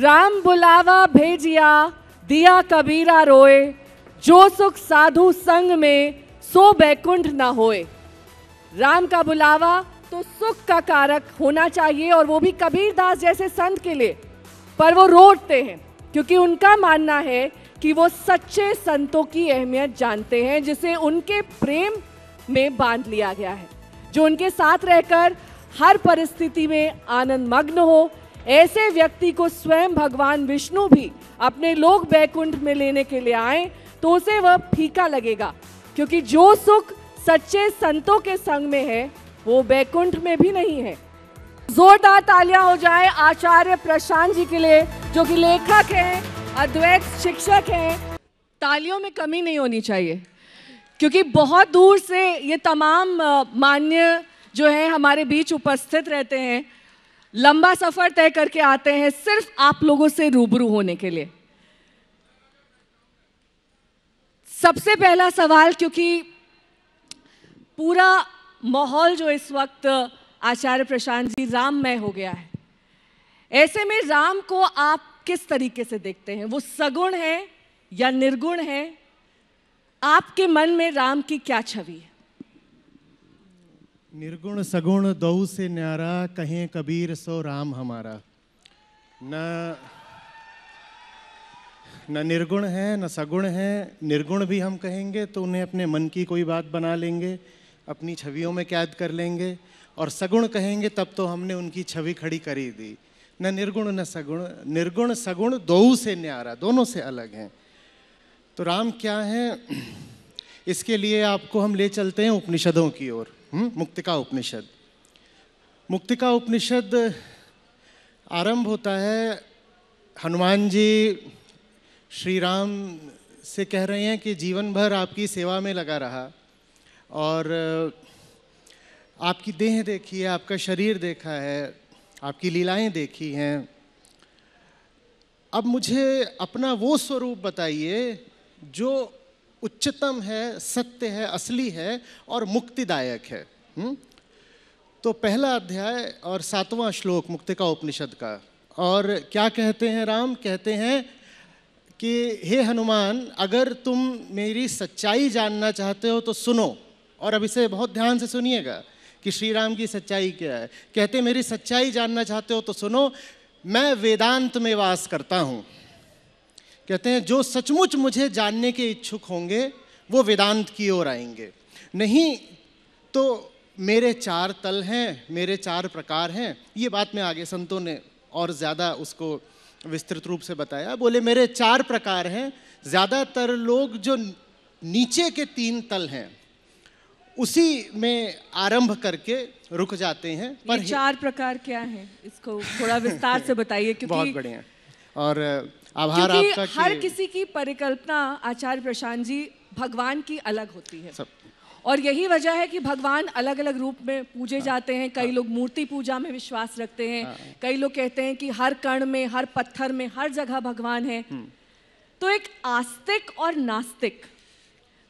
राम बुलावा भेजिया दिया कबीरा रोए जो सुख साधु संग में सो बैकुंठ ना होए राम का बुलावा तो सुख का कारक होना चाहिए और वो भी कबीर दास जैसे संत के लिए पर वो रोटते हैं क्योंकि उनका मानना है कि वो सच्चे संतों की अहमियत जानते हैं जिसे उनके प्रेम में बांध लिया गया है जो उनके साथ रहकर हर परिस्थिति में आनंद मग्न हो ऐसे व्यक्ति को स्वयं भगवान विष्णु भी अपने लोग बैकुंठ में लेने के लिए आए तो उसे वह फीका लगेगा क्योंकि जो सुख सच्चे संतों के संग में है वो बैकुंठ में भी नहीं है जोरदार तालियां हो जाए आचार्य प्रशांत जी के लिए जो कि लेखक हैं अद्वैत शिक्षक हैं तालियों में कमी नहीं होनी चाहिए क्योंकि बहुत दूर से ये तमाम मान्य जो है हमारे बीच उपस्थित रहते हैं लंबा सफर तय करके आते हैं सिर्फ आप लोगों से रूबरू होने के लिए सबसे पहला सवाल क्योंकि पूरा माहौल जो इस वक्त आचार्य प्रशांत जी राममय हो गया है ऐसे में राम को आप किस तरीके से देखते हैं वो सगुण है या निर्गुण है आपके मन में राम की क्या छवि है निर्गुण सगुण दऊ से न्यारा कहें कबीर सो राम हमारा न न निर्गुण है न सगुण है निर्गुण भी हम कहेंगे तो उन्हें अपने मन की कोई बात बना लेंगे अपनी छवियों में कैद कर लेंगे और सगुण कहेंगे तब तो हमने उनकी छवि खड़ी कर ही दी न निर्गुण न सगुण निर्गुण सगुण दो से न्यारा दोनों से अलग हैं तो राम क्या है इसके लिए आपको हम ले चलते हैं उपनिषदों की ओर हम्म, मुक्तिका उपनिषद मुक्तिका उपनिषद आरंभ होता है हनुमान जी श्री राम से कह रहे हैं कि जीवन भर आपकी सेवा में लगा रहा और आपकी देह देखी है आपका शरीर देखा है आपकी लीलाएं देखी हैं अब मुझे अपना वो स्वरूप बताइए जो उच्चतम है सत्य है असली है और मुक्तिदायक है हम्म? तो पहला अध्याय और सातवां श्लोक मुक्तिका उपनिषद का और क्या कहते हैं राम कहते हैं कि हे हनुमान अगर तुम मेरी सच्चाई जानना चाहते हो तो सुनो और अब इसे बहुत ध्यान से सुनिएगा कि श्री राम की सच्चाई क्या है कहते मेरी सच्चाई जानना चाहते हो तो सुनो मैं वेदांत में वास करता हूँ कहते हैं जो सचमुच मुझे जानने के इच्छुक होंगे वो वेदांत की ओर आएंगे नहीं तो मेरे चार तल हैं मेरे चार प्रकार हैं ये बात में आगे संतों ने और ज़्यादा उसको विस्तृत रूप से बताया बोले मेरे चार प्रकार हैं ज़्यादातर लोग जो नीचे के तीन तल हैं उसी में आरंभ करके रुक जाते हैं पर चार प्रकार क्या हैं इसको थोड़ा विस्तार से बताइए क्योंकि बहुत बढ़िया और आभार आपका कि... हर किसी की परिकल्पना आचार्य प्रशांत जी भगवान की अलग होती है सब और यही वजह है कि भगवान अलग अलग रूप में पूजे हाँ, जाते हैं कई हाँ, लोग मूर्ति पूजा में विश्वास रखते हैं हाँ, कई लोग कहते हैं कि हर कण में हर पत्थर में हर जगह भगवान है हम्म। तो एक आस्तिक और नास्तिक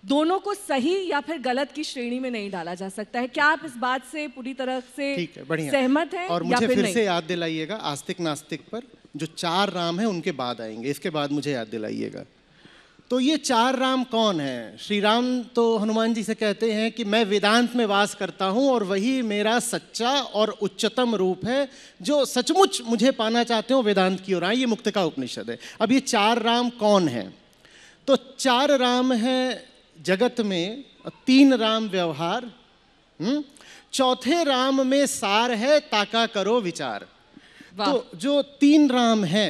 दोनों को सही या फिर गलत की श्रेणी में नहीं डाला जा सकता है क्या आप इस बात से पूरी तरह से ठीक है सहमत हैं और मुझे फिर, फिर से याद दिलाइएगा आस्तिक नास्तिक पर जो चार राम हैं उनके बाद आएंगे इसके बाद मुझे याद दिलाइएगा तो ये चार राम कौन है श्री राम तो हनुमान जी से कहते हैं कि मैं वेदांत में वास करता हूँ और वही मेरा सच्चा और उच्चतम रूप है जो सचमुच मुझे पाना चाहते हो वेदांत की ओर आए ये मुक्त का उपनिषद है अब ये चार राम कौन है तो चार राम हैं जगत में तीन राम व्यवहार हम्म? चौथे राम में सार है ताका करो विचार तो जो तीन राम है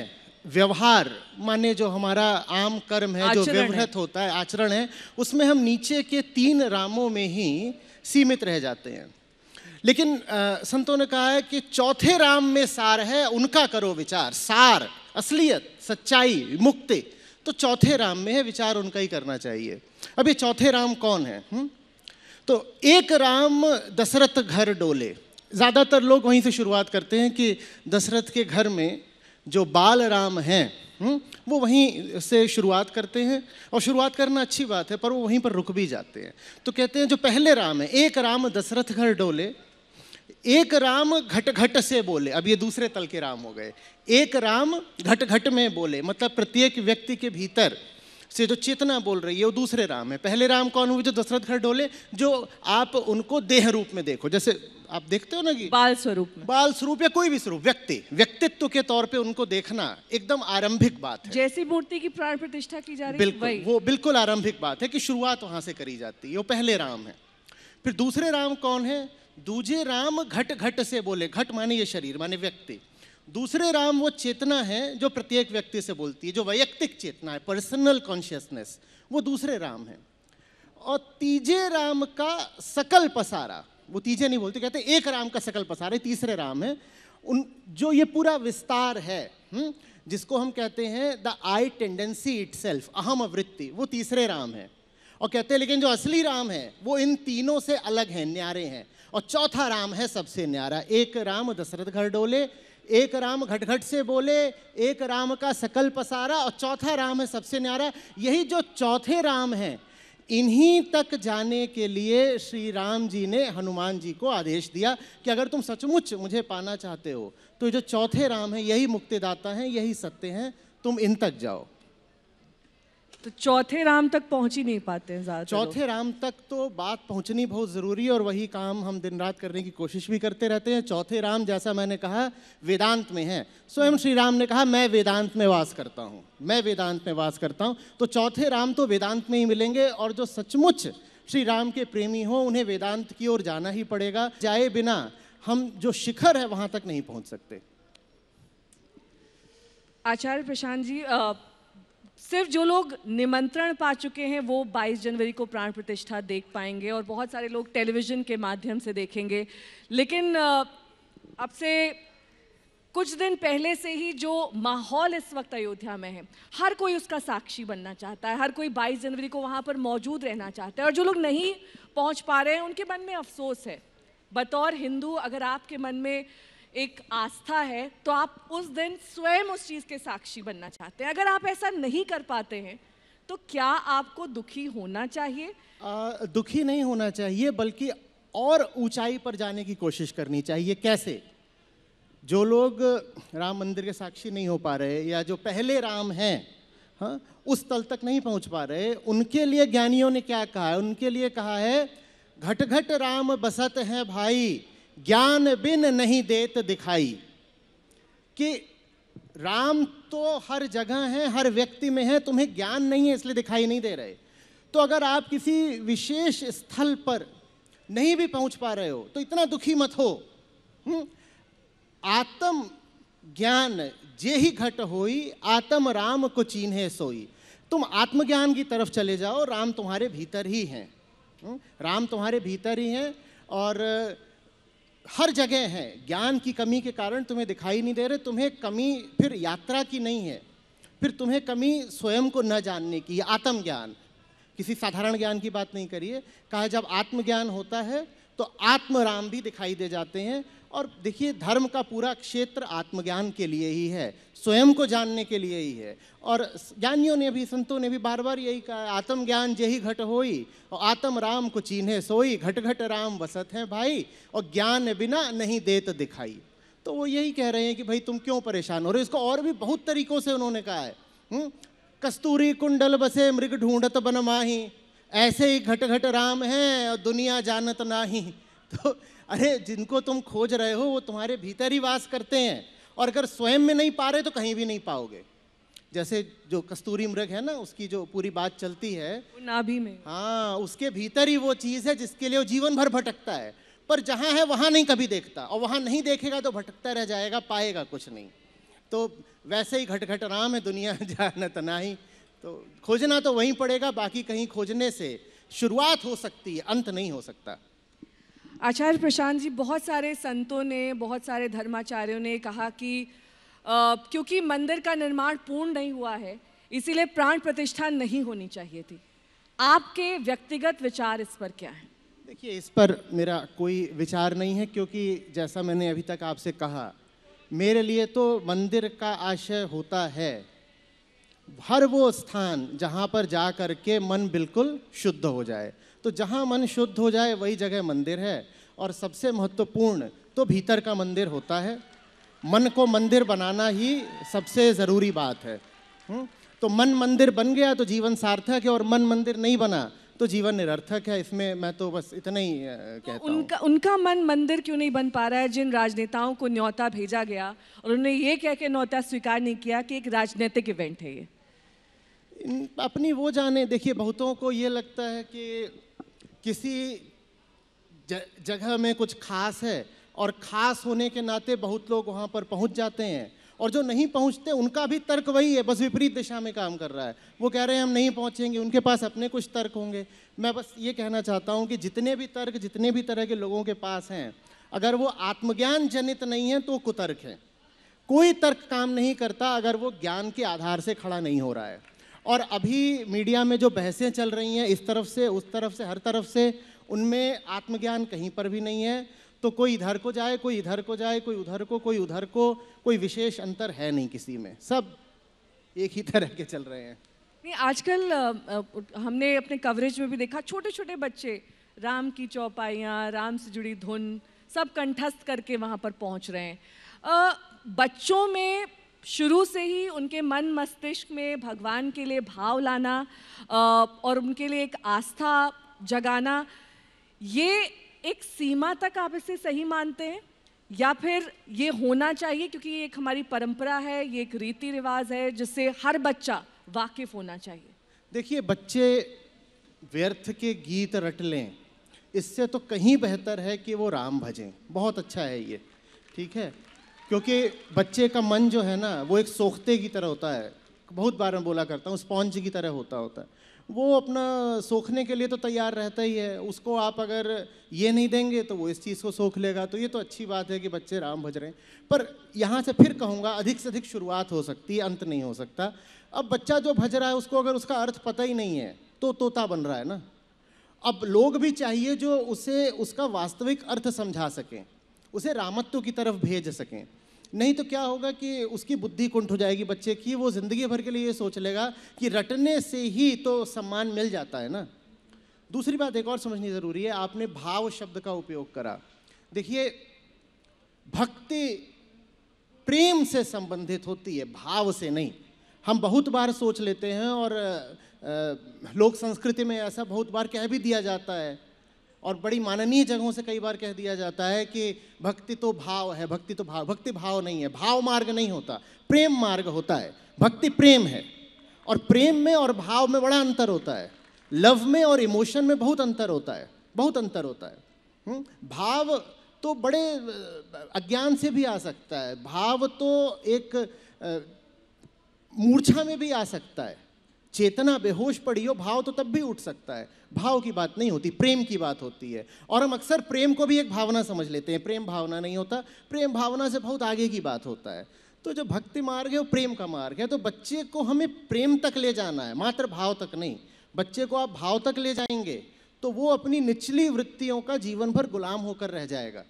व्यवहार माने जो हमारा आम कर्म है जो व्यवहार होता है आचरण है उसमें हम नीचे के तीन रामों में ही सीमित रह जाते हैं लेकिन आ, संतों ने कहा है कि चौथे राम में सार है उनका करो विचार सार असलियत सच्चाई मुक्ति तो चौथे राम में है विचार उनका ही करना चाहिए अब ये चौथे राम कौन है हम्म? तो एक राम दशरथ घर डोले ज़्यादातर लोग वहीं से शुरुआत करते हैं कि दशरथ के घर में जो बाल राम हैं हम्म, वो वहीं से शुरुआत करते हैं और शुरुआत करना अच्छी बात है पर वो वहीं पर रुक भी जाते हैं तो कहते हैं जो पहले राम है एक राम दशरथ घर डोले एक राम घट घट से बोले अब ये दूसरे तल के राम हो गए एक राम घट घट में बोले मतलब प्रत्येक व्यक्ति के भीतर से जो चेतना बोल रही है वो दूसरे राम है पहले राम कौन हुए जो दशरथ घर डोले जो आप उनको देह रूप में देखो जैसे आप देखते हो ना कि बाल स्वरूप बाल स्वरूप या कोई भी स्वरूप व्यक्ति व्यक्तित्व के तौर पे उनको देखना एकदम आरंभिक बात है जैसी मूर्ति की प्राण प्रतिष्ठा की जा रही बिल्कुल वो बिल्कुल आरंभिक बात है कि शुरुआत वहां से करी जाती है वो पहले राम है फिर दूसरे राम कौन है दूजे राम घट घट से बोले घट माने ये शरीर माने व्यक्ति दूसरे राम वो चेतना है जो प्रत्येक व्यक्ति से बोलती है जो वैयक्तिक चेतना है पर्सनल कॉन्शियसनेस वो दूसरे राम है और तीजे राम का सकल पसारा वो तीजे नहीं बोलते कहते एक राम का सकल पसारा है तीसरे राम है उन जो ये पूरा विस्तार है हुँ? हम्म, जिसको हम कहते हैं the I tendency itself अहम वृत्ति वो तीसरे राम है और कहते हैं लेकिन जो असली राम है वो इन तीनों से अलग हैं न्यारे हैं और चौथा राम है सबसे न्यारा एक राम दशरथ घर डोले एक राम घट घट से बोले एक राम का सकल पसारा और चौथा राम है सबसे न्यारा यही जो चौथे राम हैं इन्हीं तक जाने के लिए श्री राम जी ने हनुमान जी को आदेश दिया कि अगर तुम सचमुच मुझे पाना चाहते हो तो जो चौथे राम हैं यही मुक्तिदाता हैं यही सत्य हैं तुम इन तक जाओ तो चौथे राम तक पहुंच ही नहीं पाते हैं ज़्यादा चौथे राम तक तो बात पहुंचनी बहुत ज़रूरी है और वही काम हम दिन रात करने की कोशिश भी करते रहते हैं चौथे राम जैसा मैंने कहा वेदांत में है स्वयं श्री राम ने कहा मैं वेदांत में वास करता हूँ मैं वेदांत में वास करता हूँ तो चौथे राम तो वेदांत में ही मिलेंगे और जो सचमुच श्री राम के प्रेमी हों उन्हें वेदांत की ओर जाना ही पड़ेगा जाए बिना हम जो शिखर है वहाँ तक नहीं पहुँच सकते आचार्य प्रशांत जी आ, सिर्फ जो लोग निमंत्रण पा चुके हैं वो 22 जनवरी को प्राण प्रतिष्ठा देख पाएंगे और बहुत सारे लोग टेलीविज़न के माध्यम से देखेंगे लेकिन अब से कुछ दिन पहले से ही जो माहौल इस वक्त अयोध्या में है हर कोई उसका साक्षी बनना चाहता है हर कोई 22 जनवरी को वहाँ पर मौजूद रहना चाहता है और जो लोग नहीं पहुँच पा रहे हैं उनके मन में अफसोस है बतौर हिंदू अगर आपके मन में एक आस्था है तो आप उस दिन स्वयं उस चीज़ के साक्षी बनना चाहते हैं अगर आप ऐसा नहीं कर पाते हैं तो क्या आपको दुखी होना चाहिए आ, दुखी नहीं होना चाहिए बल्कि और ऊंचाई पर जाने की कोशिश करनी चाहिए कैसे जो लोग राम मंदिर के साक्षी नहीं हो पा रहे या जो पहले राम हैं हाँ उस तल तक नहीं पहुंच पा रहे उनके लिए ज्ञानियों ने क्या कहा है उनके लिए कहा है घट घट राम बसत हैं भाई ज्ञान बिन नहीं देत दिखाई कि राम तो हर जगह है हर व्यक्ति में है तुम्हें ज्ञान नहीं है इसलिए दिखाई नहीं दे रहे तो अगर आप किसी विशेष स्थल पर नहीं भी पहुंच पा रहे हो तो इतना दुखी मत हो हम्म। आत्म ज्ञान जे ही घट होई आत्म राम को चीन्हे सोई तुम आत्मज्ञान की तरफ चले जाओ राम तुम्हारे भीतर ही हैं हम्म। राम तुम्हारे भीतर ही हैं और हर जगह है ज्ञान की कमी के कारण तुम्हें दिखाई नहीं दे रहे तुम्हें कमी फिर यात्रा की नहीं है फिर तुम्हें कमी स्वयं को न जानने की आत्मज्ञान किसी साधारण ज्ञान की बात नहीं करिए कहा जब आत्मज्ञान होता है तो आत्मराम भी दिखाई दे जाते हैं और देखिए धर्म का पूरा क्षेत्र आत्मज्ञान के लिए ही है स्वयं को जानने के लिए ही है और ज्ञानियों ने भी संतों ने भी बार बार यही कहा आत्मज्ञान यही घट होई और आत्म राम को चीन्हे सोई घट घट राम वसत हैं भाई और ज्ञान बिना नहीं देत दिखाई तो वो यही कह रहे हैं कि भाई तुम क्यों परेशान हो रहे हो इसको और भी बहुत तरीकों से उन्होंने कहा है हुँ? हम्म? कस्तूरी कुंडल बसे मृग ढूंढत बन माही ऐसे ही घट घट राम हैं और दुनिया जानत नाही तो अरे जिनको तुम खोज रहे हो वो तुम्हारे भीतर ही वास करते हैं और अगर स्वयं में नहीं पा रहे तो कहीं भी नहीं पाओगे जैसे जो कस्तूरी मृग है ना उसकी जो पूरी बात चलती है नाभि में हाँ उसके भीतर ही वो चीज़ है जिसके लिए वो जीवन भर भटकता है पर जहाँ है वहाँ नहीं कभी देखता और वहाँ नहीं देखेगा तो भटकता रह जाएगा पाएगा कुछ नहीं तो वैसे ही घट राम है दुनिया जाना ही तो खोजना तो वहीं पड़ेगा बाकी कहीं खोजने से शुरुआत हो सकती है अंत नहीं हो सकता आचार्य प्रशांत जी बहुत सारे संतों ने बहुत सारे धर्माचार्यों ने कहा कि आ, क्योंकि मंदिर का निर्माण पूर्ण नहीं हुआ है इसीलिए प्राण प्रतिष्ठा नहीं होनी चाहिए थी आपके व्यक्तिगत विचार इस पर क्या है देखिए इस पर मेरा कोई विचार नहीं है क्योंकि जैसा मैंने अभी तक आपसे कहा मेरे लिए तो मंदिर का आशय होता है हर वो स्थान जहाँ पर जा के मन बिल्कुल शुद्ध हो जाए तो जहाँ मन शुद्ध हो जाए वही जगह मंदिर है और सबसे महत्वपूर्ण तो भीतर का मंदिर होता है मन को मंदिर बनाना ही सबसे ज़रूरी बात है हुँ? हम्म? तो मन मंदिर बन गया तो जीवन सार्थक है और मन मंदिर नहीं बना तो जीवन निरर्थक है इसमें मैं तो बस इतना ही कहता तो उनका उनका मन मंदिर क्यों नहीं बन पा रहा है जिन राजनेताओं को न्योता भेजा गया और उन्होंने ये कह के न्योता स्वीकार नहीं किया कि एक राजनीतिक इवेंट है ये अपनी वो जाने देखिए बहुतों को ये लगता है कि किसी जगह में कुछ खास है और खास होने के नाते बहुत लोग वहाँ पर पहुँच जाते हैं और जो नहीं पहुँचते उनका भी तर्क वही है बस विपरीत दिशा में काम कर रहा है वो कह रहे हैं हम नहीं पहुँचेंगे उनके पास अपने कुछ तर्क होंगे मैं बस ये कहना चाहता हूँ कि जितने भी तर्क जितने भी तरह के लोगों के पास हैं अगर वो आत्मज्ञान जनित नहीं है तो कुतर्क है कोई तर्क काम नहीं करता अगर वो ज्ञान के आधार से खड़ा नहीं हो रहा है और अभी मीडिया में जो बहसें चल रही हैं इस तरफ से उस तरफ से हर तरफ से उनमें आत्मज्ञान कहीं पर भी नहीं है तो कोई इधर को जाए कोई इधर को जाए कोई उधर को कोई उधर को कोई विशेष अंतर है नहीं किसी में सब एक ही तरह के चल रहे हैं नहीं आजकल हमने अपने कवरेज में भी देखा छोटे छोटे बच्चे राम की चौपाइयाँ राम से जुड़ी धुन सब कंठस्थ करके वहाँ पर पहुँच रहे हैं आ, बच्चों में शुरू से ही उनके मन मस्तिष्क में भगवान के लिए भाव लाना और उनके लिए एक आस्था जगाना ये एक सीमा तक आप इसे सही मानते हैं या फिर ये होना चाहिए क्योंकि ये एक हमारी परंपरा है ये एक रीति रिवाज है जिससे हर बच्चा वाकिफ होना चाहिए देखिए बच्चे व्यर्थ के गीत रट लें इससे तो कहीं बेहतर है कि वो राम भजें बहुत अच्छा है ये ठीक है क्योंकि बच्चे का मन जो है ना वो एक सोखते की तरह होता है बहुत बार मैं बोला करता हूँ स्पॉन्ज की तरह होता होता है वो अपना सोखने के लिए तो तैयार रहता ही है उसको आप अगर ये नहीं देंगे तो वो इस चीज़ को सोख लेगा तो ये तो अच्छी बात है कि बच्चे राम भज रहे हैं पर यहाँ से फिर कहूँगा अधिक से अधिक शुरुआत हो सकती है अंत नहीं हो सकता अब बच्चा जो भज रहा है उसको अगर उसका अर्थ पता ही नहीं है तो तोता बन रहा है ना अब लोग भी चाहिए जो उसे उसका वास्तविक अर्थ समझा सकें उसे रामत्व की तरफ भेज सकें नहीं तो क्या होगा कि उसकी बुद्धि कुंठ हो जाएगी बच्चे की वो ज़िंदगी भर के लिए ये सोच लेगा कि रटने से ही तो सम्मान मिल जाता है ना दूसरी बात एक और समझनी ज़रूरी है आपने भाव शब्द का उपयोग करा देखिए भक्ति प्रेम से संबंधित होती है भाव से नहीं हम बहुत बार सोच लेते हैं और लोक संस्कृति में ऐसा बहुत बार कह भी दिया जाता है और बड़ी माननीय जगहों से कई बार कह दिया जाता है कि भक्ति तो भाव है भक्ति तो भाव भक्ति भाव नहीं है भाव मार्ग नहीं होता प्रेम मार्ग होता है भक्ति प्रेम है और प्रेम में और भाव में बड़ा अंतर होता है लव में और इमोशन में बहुत अंतर होता है बहुत अंतर होता है हम्म, भाव तो बड़े अज्ञान से भी आ सकता है भाव तो एक मूर्छा में भी आ सकता है चेतना बेहोश पड़ी हो भाव तो तब भी उठ सकता है भाव की बात नहीं होती प्रेम की बात होती है और हम अक्सर प्रेम को भी एक भावना समझ लेते हैं प्रेम भावना नहीं होता प्रेम भावना से बहुत आगे की बात होता है तो जो भक्ति मार्ग है वो प्रेम का मार्ग है तो बच्चे को हमें प्रेम तक ले जाना है मात्र भाव तक नहीं बच्चे को आप भाव तक ले जाएंगे तो वो अपनी निचली वृत्तियों का जीवन भर गुलाम होकर रह जाएगा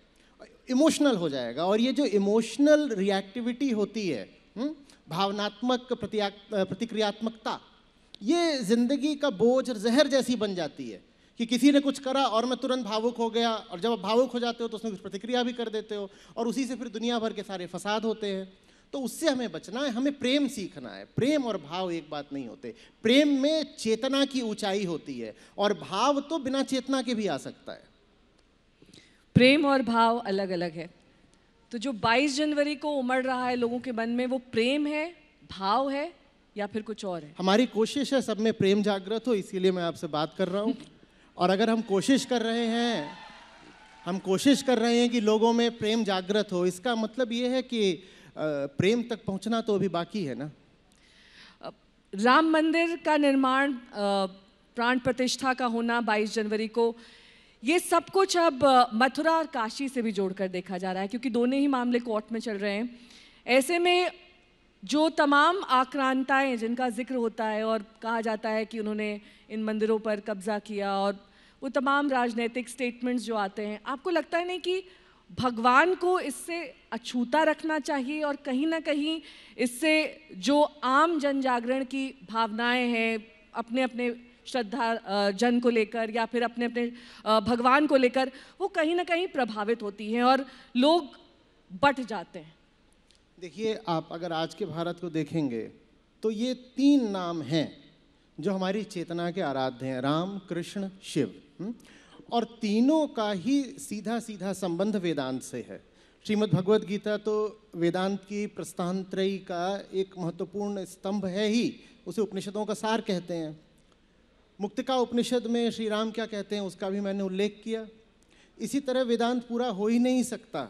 इमोशनल हो जाएगा और ये जो इमोशनल रिएक्टिविटी होती है हुँ? हम्म, भावनात्मक प्रतिक्रियात्मकता ये ज़िंदगी का बोझ जहर जैसी बन जाती है कि किसी ने कुछ करा और मैं तुरंत भावुक हो गया और जब आप भावुक हो जाते हो तो उसमें कुछ प्रतिक्रिया भी कर देते हो और उसी से फिर दुनिया भर के सारे फसाद होते हैं तो उससे हमें बचना है हमें प्रेम सीखना है प्रेम और भाव एक बात नहीं होते प्रेम में चेतना की ऊंचाई होती है और भाव तो बिना चेतना के भी आ सकता है प्रेम और भाव अलग अलग है तो जो 22 जनवरी को उमड़ रहा है लोगों के मन में वो प्रेम है भाव है या फिर कुछ और है हमारी कोशिश है सब में प्रेम जागृत हो इसीलिए मैं आपसे बात कर रहा हूँ और अगर हम कोशिश कर रहे हैं हम कोशिश कर रहे हैं कि लोगों में प्रेम जागृत हो इसका मतलब ये है कि प्रेम तक पहुँचना तो अभी बाकी है ना राम मंदिर का निर्माण प्राण प्रतिष्ठा का होना 22 जनवरी को ये सब कुछ अब मथुरा और काशी से भी जोड़कर देखा जा रहा है क्योंकि दोनों ही मामले कोर्ट में चल रहे हैं ऐसे में जो तमाम आक्रांताएं जिनका जिक्र होता है और कहा जाता है कि उन्होंने इन मंदिरों पर कब्जा किया और वो तमाम राजनीतिक स्टेटमेंट्स जो आते हैं आपको लगता है नहीं कि भगवान को इससे अछूता रखना चाहिए और कहीं ना कहीं इससे जो आम जन जागरण की भावनाएं हैं अपने अपने श्रद्धा जन को लेकर या फिर अपने अपने भगवान को लेकर वो कहीं ना कहीं प्रभावित होती हैं और लोग बट जाते हैं देखिए आप अगर आज के भारत को देखेंगे तो ये तीन नाम हैं जो हमारी चेतना के आराध्य हैं राम कृष्ण शिव हम्म? और तीनों का ही सीधा सीधा संबंध वेदांत से है श्रीमद् भगवद गीता तो वेदांत की प्रस्थानत्रयी का एक महत्वपूर्ण स्तंभ है ही उसे उपनिषदों का सार कहते हैं मुक्तिका उपनिषद में श्री राम क्या कहते हैं उसका भी मैंने उल्लेख किया इसी तरह वेदांत पूरा हो ही नहीं सकता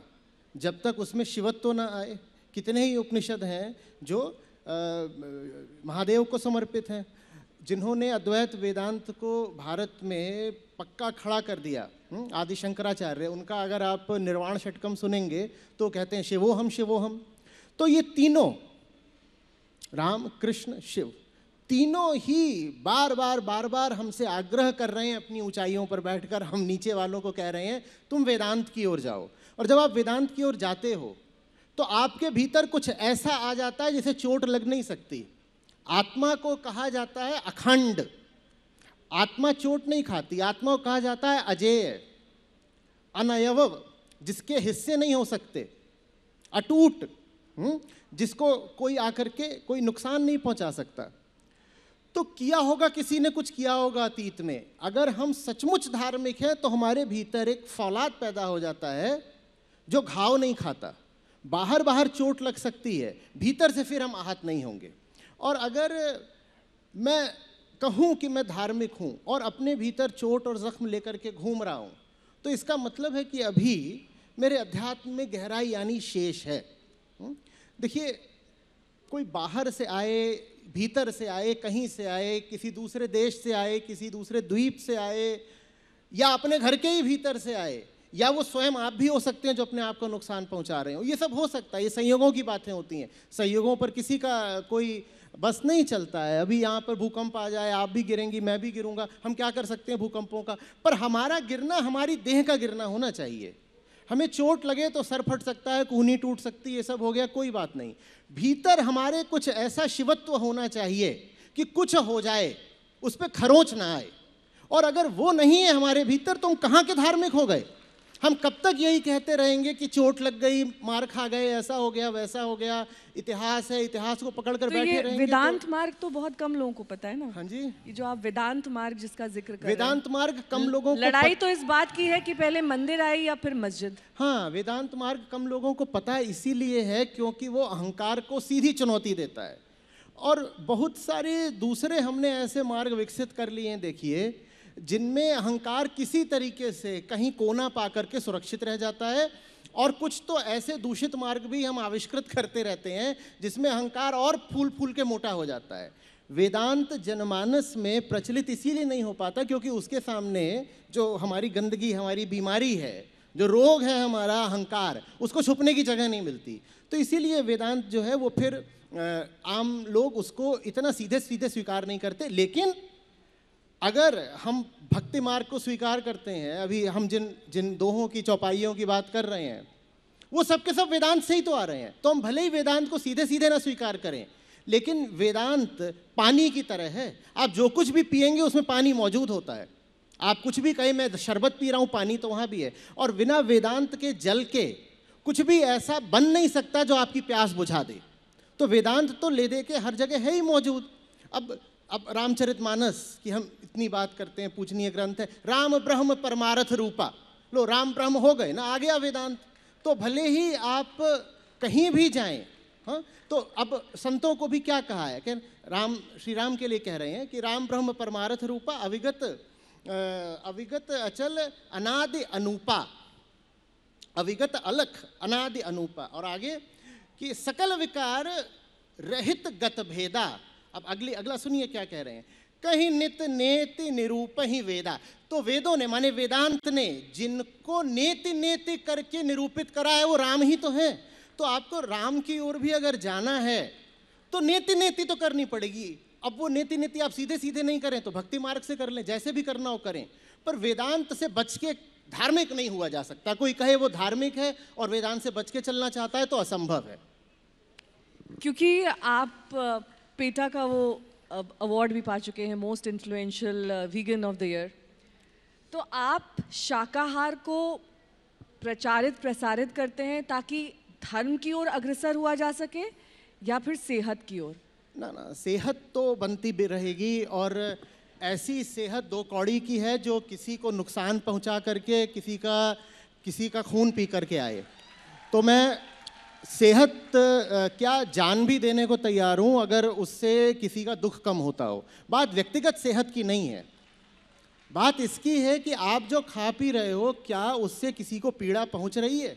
जब तक उसमें शिवत्व तो ना आए कितने ही उपनिषद हैं जो महादेव को समर्पित हैं जिन्होंने अद्वैत वेदांत को भारत में पक्का खड़ा कर दिया हम्म, आदि शंकराचार्य उनका अगर आप निर्वाण षटकम सुनेंगे तो कहते हैं शिवो हम शिवो हम तो ये तीनों राम कृष्ण शिव तीनों ही बार बार बार बार हमसे आग्रह कर रहे हैं अपनी ऊंचाइयों पर बैठकर हम नीचे वालों को कह रहे हैं तुम वेदांत की ओर जाओ और जब आप वेदांत की ओर जाते हो तो आपके भीतर कुछ ऐसा आ जाता है जिसे चोट लग नहीं सकती आत्मा को कहा जाता है अखंड आत्मा चोट नहीं खाती आत्मा को कहा जाता है अजेय अनयव जिसके हिस्से नहीं हो सकते अटूट हुँ? हम्म, जिसको कोई आकर के कोई नुकसान नहीं पहुंचा सकता तो किया होगा किसी ने कुछ किया होगा अतीत में अगर हम सचमुच धार्मिक हैं तो हमारे भीतर एक फौलाद पैदा हो जाता है जो घाव नहीं खाता बाहर बाहर चोट लग सकती है भीतर से फिर हम आहत नहीं होंगे और अगर मैं कहूँ कि मैं धार्मिक हूँ और अपने भीतर चोट और ज़ख्म लेकर के घूम रहा हूँ तो इसका मतलब है कि अभी मेरे अध्यात्म में गहराई यानी शेष है हम्म? देखिए कोई बाहर से आए भीतर से आए कहीं से आए किसी दूसरे देश से आए किसी दूसरे द्वीप से आए या अपने घर के ही भीतर से आए या वो स्वयं आप भी हो सकते हैं जो अपने आप को नुकसान पहुंचा रहे हो ये सब हो सकता है ये संयोगों की बातें होती हैं संयोगों पर किसी का कोई बस नहीं चलता है अभी यहाँ पर भूकंप आ जाए आप भी गिरेंगी मैं भी गिरूंगा हम क्या कर सकते हैं भूकंपों का पर हमारा गिरना हमारी देह का गिरना होना चाहिए हमें चोट लगे तो सर फट सकता है कूनी टूट सकती है ये सब हो गया कोई बात नहीं भीतर हमारे कुछ ऐसा शिवत्व होना चाहिए कि कुछ हो जाए उस पर खरोच ना आए और अगर वो नहीं है हमारे भीतर तो हम कहाँ के धार्मिक हो गए हम कब तक यही कहते रहेंगे कि चोट लग गई मार खा गए ऐसा हो गया वैसा हो गया इतिहास है इतिहास को पकड़ कर तो बैठे रहेंगे तो वेदांत तो, मार्ग तो बहुत कम लोगों को पता है ना हाँ जी ये जो आप वेदांत मार्ग जिसका जिक्र कर वेदांत मार्ग कम लोगों को लड़ाई तो इस बात की है कि पहले मंदिर आई या फिर मस्जिद हाँ वेदांत मार्ग कम लोगों को पता इसीलिए है क्योंकि वो अहंकार को सीधी चुनौती देता है और बहुत सारे दूसरे हमने ऐसे मार्ग विकसित कर लिए हैं देखिए जिनमें अहंकार किसी तरीके से कहीं कोना पा करके सुरक्षित रह जाता है और कुछ तो ऐसे दूषित मार्ग भी हम आविष्कृत करते रहते हैं जिसमें अहंकार और फूल फूल के मोटा हो जाता है वेदांत जनमानस में प्रचलित इसीलिए नहीं हो पाता क्योंकि उसके सामने जो हमारी गंदगी हमारी बीमारी है जो रोग है हमारा अहंकार उसको छुपने की जगह नहीं मिलती तो इसीलिए वेदांत जो है वो फिर आम लोग उसको इतना सीधे सीधे स्वीकार नहीं करते लेकिन अगर हम भक्ति मार्ग को स्वीकार करते हैं अभी हम जिन जिन दोहों की चौपाइयों की बात कर रहे हैं वो सब के सब वेदांत से ही तो आ रहे हैं तो हम भले ही वेदांत को सीधे सीधे ना स्वीकार करें लेकिन वेदांत पानी की तरह है आप जो कुछ भी पियेंगे उसमें पानी मौजूद होता है आप कुछ भी कहें मैं शरबत पी रहा हूँ पानी तो वहाँ भी है और बिना वेदांत के जल के कुछ भी ऐसा बन नहीं सकता जो आपकी प्यास बुझा दे तो वेदांत तो ले दे के हर जगह है ही मौजूद अब अब रामचरित मानस की हम इतनी बात करते हैं पूजनीय ग्रंथ है राम ब्रह्म परमारथ रूपा लो राम ब्रह्म हो गए ना आ गया वेदांत तो भले ही आप कहीं भी जाएं हाँ तो अब संतों को भी क्या कहा है कि राम श्री राम के लिए कह रहे हैं कि राम ब्रह्म परमारथ रूपा अविगत अविगत अचल अनादि अनुपा अविगत अलख अनादि अनुपा और आगे कि सकल विकार रहित गत भेदा अब अगली अगला सुनिए क्या कह रहे हैं कहीं नित नेति निरूप ही वेदा तो वेदों ने माने वेदांत ने जिनको नेति नेति करके निरूपित करा है वो राम ही तो है तो आपको राम की ओर भी अगर जाना है तो नेति नेति तो करनी पड़ेगी अब वो नेति नेति आप सीधे सीधे नहीं करें तो भक्ति मार्ग से कर लें जैसे भी करना हो करें पर वेदांत से बच के धार्मिक नहीं हुआ जा सकता कोई कहे वो धार्मिक है और वेदांत से बच के चलना चाहता है तो असंभव है क्योंकि आप पेटा का वो अवार्ड भी पा चुके हैं most influential vegan of the year तो आप शाकाहार को प्रचारित प्रसारित करते हैं ताकि धर्म की ओर अग्रसर हुआ जा सके या फिर सेहत की ओर ना ना सेहत तो बनती भी रहेगी और ऐसी सेहत दो कौड़ी की है जो किसी को नुकसान पहुंचा करके किसी का किसी का खून पी करके आए तो मैं सेहत क्या जान भी देने को तैयार हूँ अगर उससे किसी का दुख कम होता हो बात व्यक्तिगत सेहत की नहीं है बात इसकी है कि आप जो खा पी रहे हो क्या उससे किसी को पीड़ा पहुँच रही है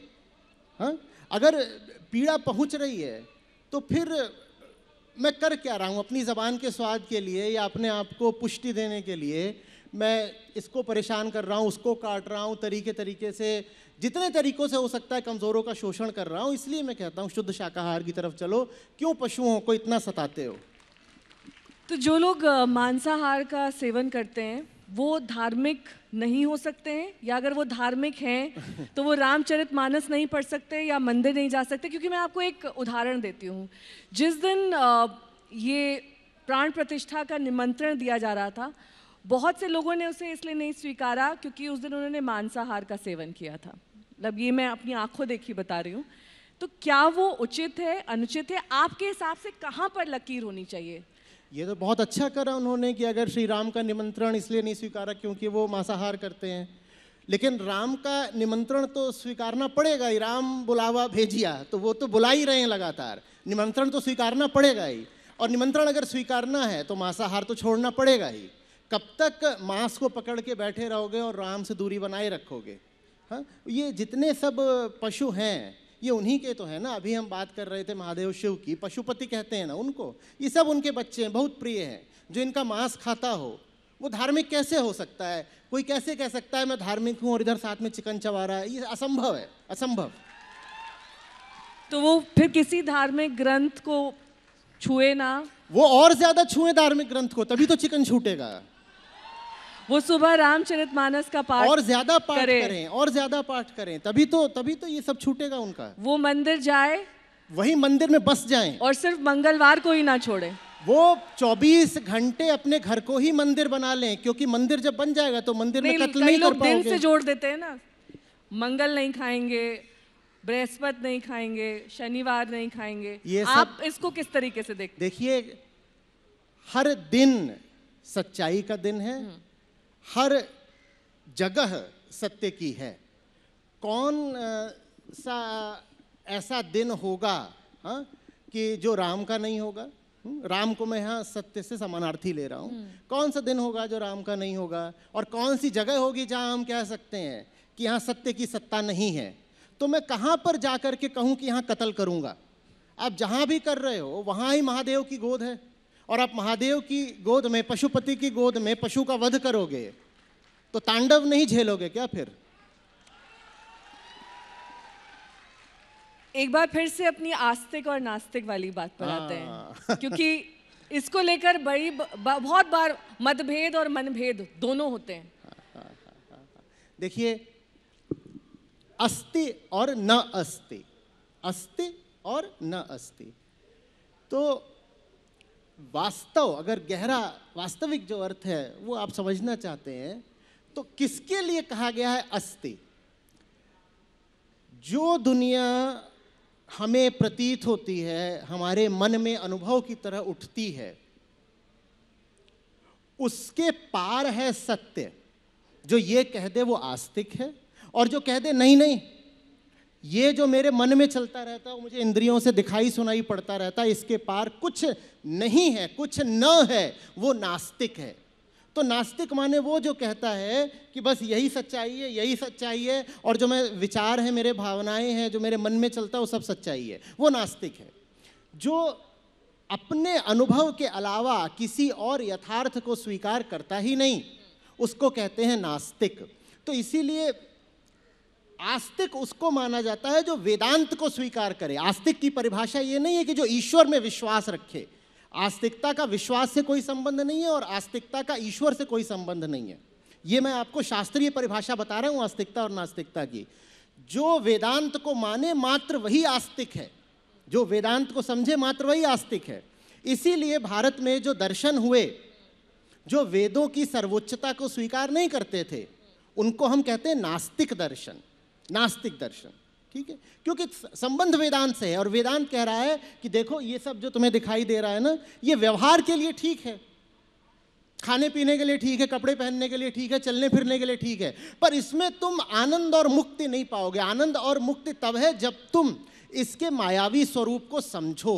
हाँ अगर पीड़ा पहुँच रही है तो फिर मैं कर क्या रहा हूँ अपनी ज़बान के स्वाद के लिए या अपने आप को पुष्टि देने के लिए मैं इसको परेशान कर रहा हूँ उसको काट रहा हूँ तरीके तरीके से जितने तरीकों से हो सकता है कमज़ोरों का शोषण कर रहा हूँ इसलिए मैं कहता हूँ शुद्ध शाकाहार की तरफ चलो क्यों पशुओं को इतना सताते हो तो जो लोग मांसाहार का सेवन करते हैं वो धार्मिक नहीं हो सकते हैं या अगर वो धार्मिक हैं तो वो रामचरित मानस नहीं पढ़ सकते या मंदिर नहीं जा सकते क्योंकि मैं आपको एक उदाहरण देती हूँ जिस दिन ये प्राण प्रतिष्ठा का निमंत्रण दिया जा रहा था बहुत से लोगों ने उसे इसलिए नहीं स्वीकारा क्योंकि उस दिन उन्होंने मांसाहार का सेवन किया था मतलब ये मैं अपनी आंखों देखी बता रही हूँ तो क्या वो उचित है अनुचित है आपके हिसाब से कहाँ पर लकीर होनी चाहिए ये तो बहुत अच्छा करा उन्होंने कि अगर श्री राम का निमंत्रण इसलिए नहीं स्वीकारा क्योंकि वो मांसाहार करते हैं लेकिन राम का निमंत्रण तो स्वीकारना पड़ेगा ही राम बुलावा भेजिया तो वो तो बुला ही रहे हैं लगातार निमंत्रण तो स्वीकारना पड़ेगा ही और निमंत्रण अगर स्वीकारना है तो मांसाहार तो छोड़ना पड़ेगा ही कब तक मांस को पकड़ के बैठे रहोगे और राम से दूरी बनाए रखोगे हाँ ये जितने सब पशु हैं ये उन्हीं के तो है ना अभी हम बात कर रहे थे महादेव शिव की पशुपति कहते हैं ना उनको ये सब उनके बच्चे हैं बहुत प्रिय हैं जो इनका मांस खाता हो वो धार्मिक कैसे हो सकता है कोई कैसे कह सकता है मैं धार्मिक हूँ और इधर साथ में चिकन चबा रहा है ये असंभव है असंभव तो वो फिर किसी धार्मिक ग्रंथ को छुए ना वो और ज्यादा छुए धार्मिक ग्रंथ को तभी तो चिकन छूटेगा वो सुबह रामचरित मानस का पाठ और ज्यादा पाठ करें।, करें और ज्यादा पाठ करें तभी तो तभी तो ये सब छूटेगा उनका वो मंदिर जाए वही मंदिर में बस जाए और सिर्फ मंगलवार को ही ना छोड़े वो 24 घंटे अपने घर को ही मंदिर बना लें क्योंकि मंदिर जब बन जाएगा तो मंदिर में कत्ल नहीं कर पाओगे दिन से जोड़ देते हैं ना मंगल नहीं खाएंगे बृहस्पति नहीं खाएंगे शनिवार नहीं खाएंगे ये आप इसको किस तरीके से देखते देखिए हर दिन सच्चाई का दिन है हम्म। हर जगह सत्य की है कौन सा ऐसा दिन होगा हाँ कि जो राम का नहीं होगा हम्म, राम को मैं यहाँ सत्य से समानार्थी ले रहा हूँ हम्म। कौन सा दिन होगा जो राम का नहीं होगा और कौन सी जगह होगी जहाँ हम कह सकते हैं कि यहाँ सत्य की सत्ता नहीं है तो मैं कहाँ पर जा कर के कहूँ कि यहाँ कत्ल करूँगा आप जहाँ भी कर रहे हो वहाँ ही महादेव की गोद है और आप महादेव की गोद में पशुपति की गोद में पशु का वध करोगे तो तांडव नहीं झेलोगे क्या फिर एक बार फिर से अपनी आस्तिक और नास्तिक वाली बात पर आते हैं हाँ। क्योंकि इसको लेकर बड़ी बहुत बार मतभेद और मनभेद दोनों होते हैं देखिए अस्ति और न अस्ति अस्ति और न अस्ति तो वास्तव अगर गहरा वास्तविक जो अर्थ है वो आप समझना चाहते हैं तो किसके लिए कहा गया है अस्ति जो दुनिया हमें प्रतीत होती है हमारे मन में अनुभव की तरह उठती है उसके पार है सत्य जो ये कह दे वो आस्तिक है और जो कह दे नहीं नहीं ये जो मेरे मन में चलता रहता है मुझे इंद्रियों से दिखाई सुनाई पड़ता रहता है इसके पार कुछ नहीं है कुछ न है वो नास्तिक है तो नास्तिक माने वो जो कहता है कि बस यही सच्चाई है यही सच्चाई है और जो मैं विचार है मेरे भावनाएं हैं जो मेरे मन में चलता है वो सब सच्चाई है वो नास्तिक है जो अपने अनुभव के अलावा किसी और यथार्थ को स्वीकार करता ही नहीं उसको कहते हैं नास्तिक तो इसीलिए आस्तिक उसको माना जाता है जो वेदांत को स्वीकार करे आस्तिक की परिभाषा ये नहीं है कि जो ईश्वर में विश्वास रखे आस्तिकता का विश्वास से कोई संबंध नहीं है और आस्तिकता का ईश्वर से कोई संबंध नहीं है ये मैं आपको शास्त्रीय परिभाषा बता रहा हूँ आस्तिकता और नास्तिकता की जो वेदांत को माने मात्र वही आस्तिक है जो वेदांत को समझे मात्र वही आस्तिक है इसीलिए भारत में जो दर्शन हुए जो वेदों की सर्वोच्चता को स्वीकार नहीं करते थे उनको हम कहते हैं नास्तिक दर्शन नास्तिक दर्शन ठीक है क्योंकि संबंध वेदांत से है और वेदांत कह रहा है कि देखो ये सब जो तुम्हें दिखाई दे रहा है ना ये व्यवहार के लिए ठीक है खाने पीने के लिए ठीक है कपड़े पहनने के लिए ठीक है चलने फिरने के लिए ठीक है पर इसमें तुम आनंद और मुक्ति नहीं पाओगे आनंद और मुक्ति तब है जब तुम इसके मायावी स्वरूप को समझो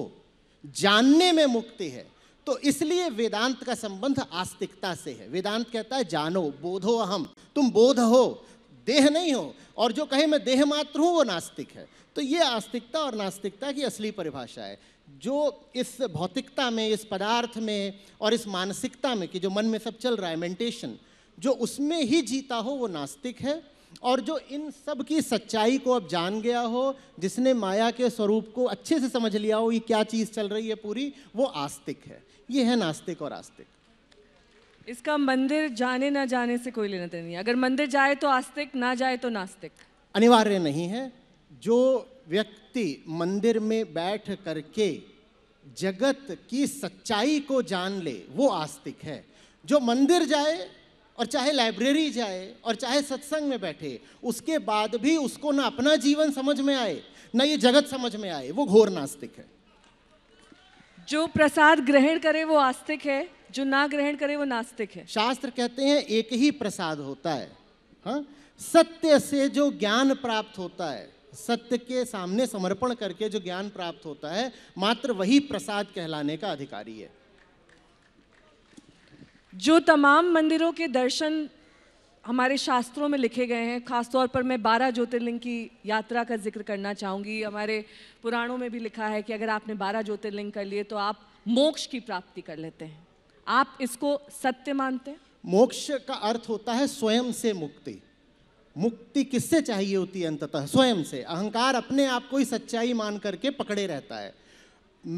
जानने में मुक्ति है तो इसलिए वेदांत का संबंध आस्तिकता से है वेदांत कहता है जानो बोधो अहम तुम बोध हो देह नहीं हो और जो कहे मैं देह मात्र हूँ वो नास्तिक है तो ये आस्तिकता और नास्तिकता की असली परिभाषा है जो इस भौतिकता में इस पदार्थ में और इस मानसिकता में कि जो मन में सब चल रहा है मेंटेशन जो उसमें ही जीता हो वो नास्तिक है और जो इन सब की सच्चाई को अब जान गया हो जिसने माया के स्वरूप को अच्छे से समझ लिया हो ये क्या चीज़ चल रही है पूरी वो आस्तिक है ये है नास्तिक और आस्तिक इसका मंदिर जाने ना जाने से कोई लेना देना नहीं अगर मंदिर जाए तो आस्तिक ना जाए तो नास्तिक अनिवार्य नहीं है जो व्यक्ति मंदिर में बैठ करके जगत की सच्चाई को जान ले वो आस्तिक है जो मंदिर जाए और चाहे लाइब्रेरी जाए और चाहे सत्संग में बैठे उसके बाद भी उसको ना अपना जीवन समझ में आए ना ये जगत समझ में आए वो घोर नास्तिक है जो प्रसाद ग्रहण करे वो आस्तिक है जो ना ग्रहण करे वो नास्तिक है शास्त्र कहते हैं एक ही प्रसाद होता है हा? सत्य से जो ज्ञान प्राप्त होता है सत्य के सामने समर्पण करके जो ज्ञान प्राप्त होता है मात्र वही प्रसाद कहलाने का अधिकारी है जो तमाम मंदिरों के दर्शन हमारे शास्त्रों में लिखे गए हैं खासतौर पर मैं बारह ज्योतिर्लिंग की यात्रा का जिक्र करना चाहूँगी हमारे पुराणों में भी लिखा है कि अगर आपने बारह ज्योतिर्लिंग कर लिए तो आप मोक्ष की प्राप्ति कर लेते हैं आप इसको सत्य मानते हैं मोक्ष का अर्थ होता है स्वयं से मुक्ति मुक्ति किससे चाहिए होती है अंततः स्वयं से अहंकार अपने आप को ही सच्चाई मान करके पकड़े रहता है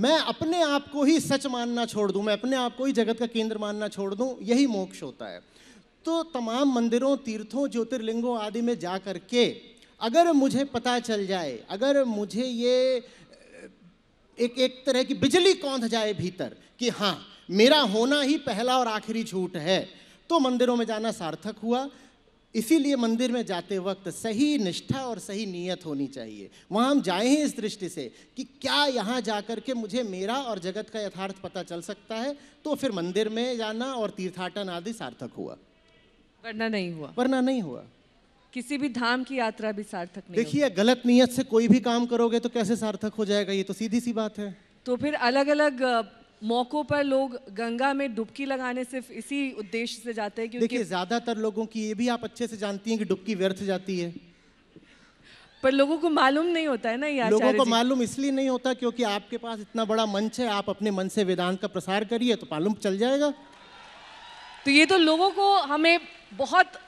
मैं अपने आप को ही सच मानना छोड़ दूं मैं अपने आप को ही जगत का केंद्र मानना छोड़ दूं यही मोक्ष होता है तो तमाम मंदिरों तीर्थों ज्योतिर्लिंगों आदि में जा के अगर मुझे पता चल जाए अगर मुझे ये एक एक तरह की बिजली कौंध जाए भीतर कि हाँ मेरा होना ही पहला और आखिरी छूट है तो मंदिरों में जाना सार्थक हुआ इसीलिए मंदिर में जाते वक्त सही निष्ठा और सही नीयत होनी चाहिए वहाँ हम जाए हैं इस दृष्टि से कि क्या यहाँ जा कर के मुझे मेरा और जगत का यथार्थ पता चल सकता है तो फिर मंदिर में जाना और तीर्थाटन आदि सार्थक हुआ वरना नहीं हुआ वरना नहीं हुआ किसी भी धाम की यात्रा भी सार्थक नहीं देखिए गलत नीयत से कोई भी काम करोगे तो कैसे सार्थक हो जाएगा ये तो सीधी सी बात है तो फिर अलग अलग मौक़ों पर लोग गंगा में डुबकी लगाने सिर्फ इसी उद्देश्य से जाते हैं देखिए ज़्यादातर लोगों की ये भी आप अच्छे से जानती हैं कि डुबकी व्यर्थ जाती है पर लोगों को मालूम नहीं होता है ना यार लोगों को मालूम इसलिए नहीं होता क्योंकि आपके पास इतना बड़ा मंच है आप अपने मन से वेदांत का प्रसार करिए तो मालूम चल जाएगा तो ये तो लोगों को हमें बहुत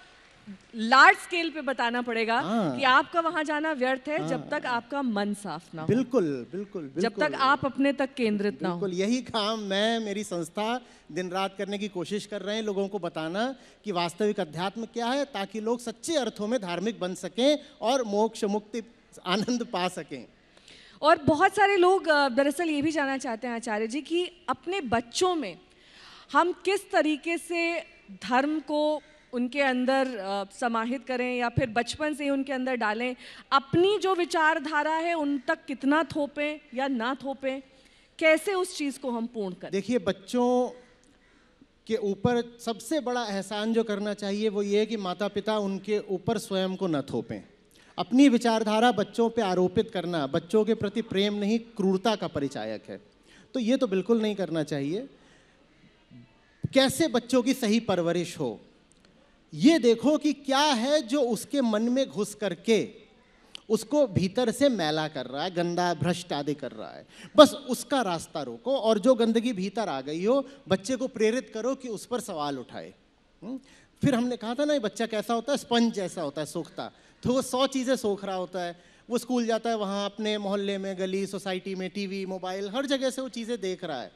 लार्ज स्केल पे बताना पड़ेगा हाँ। कि आपका वहां जाना व्यर्थ है हाँ। जब तक हाँ। आपका मन साफ ना हो बिल्कुल बिल्कुल, जब तक आप अपने तक केंद्रित ना हो यही काम मैं मेरी संस्था दिन रात करने की कोशिश कर रहे हैं लोगों को बताना कि वास्तविक अध्यात्म क्या है ताकि लोग सच्चे अर्थों में धार्मिक बन सकें और मोक्ष मुक्ति आनंद पा सकें और बहुत सारे लोग दरअसल ये भी जानना चाहते हैं आचार्य जी कि अपने बच्चों में हम किस तरीके से धर्म को उनके अंदर समाहित करें या फिर बचपन से ही उनके अंदर डालें अपनी जो विचारधारा है उन तक कितना थोपें या ना थोपें कैसे उस चीज़ को हम पूर्ण करें देखिए बच्चों के ऊपर सबसे बड़ा एहसान जो करना चाहिए वो ये है कि माता पिता उनके ऊपर स्वयं को न थोपें अपनी विचारधारा बच्चों पे आरोपित करना बच्चों के प्रति प्रेम नहीं क्रूरता का परिचायक है तो ये तो बिल्कुल नहीं करना चाहिए कैसे बच्चों की सही परवरिश हो ये देखो कि क्या है जो उसके मन में घुस करके उसको भीतर से मैला कर रहा है गंदा भ्रष्ट आदि कर रहा है बस उसका रास्ता रोको और जो गंदगी भीतर आ गई हो बच्चे को प्रेरित करो कि उस पर सवाल उठाए हम्म? फिर हमने कहा था ना ये बच्चा कैसा होता है स्पंज जैसा होता है सोखता तो वो सौ चीज़ें सोख रहा होता है वो स्कूल जाता है वहाँ अपने मोहल्ले में गली सोसाइटी में टीवी मोबाइल हर जगह से वो चीज़ें देख रहा है